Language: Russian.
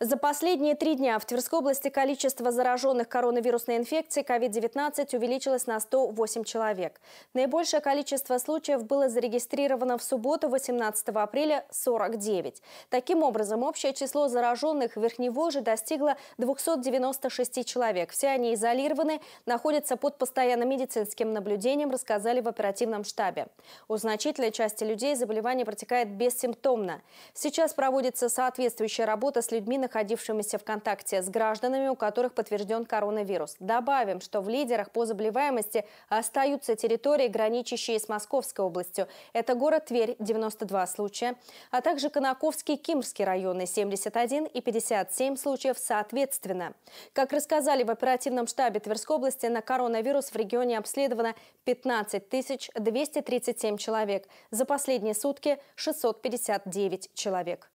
За последние три дня в Тверской области количество зараженных коронавирусной инфекцией COVID-19 увеличилось на 108 человек. Наибольшее количество случаев было зарегистрировано в субботу 18 апреля – 49. Таким образом, общее число зараженных в Верхневолже достигло 296 человек. Все они изолированы, находятся под постоянным медицинским наблюдением, рассказали в оперативном штабе. У значительной части людей заболевание протекает бессимптомно. Сейчас проводится соответствующая работа с людьми, на находившимися в контакте с гражданами, у которых подтвержден коронавирус. Добавим, что в лидерах по заболеваемости остаются территории, граничащие с Московской областью. Это город Тверь, 92 случая, а также Конаковский и Кимрский районы, 71 и 57 случаев соответственно. Как рассказали в оперативном штабе Тверской области, на коронавирус в регионе обследовано 15 237 человек. За последние сутки 659 человек.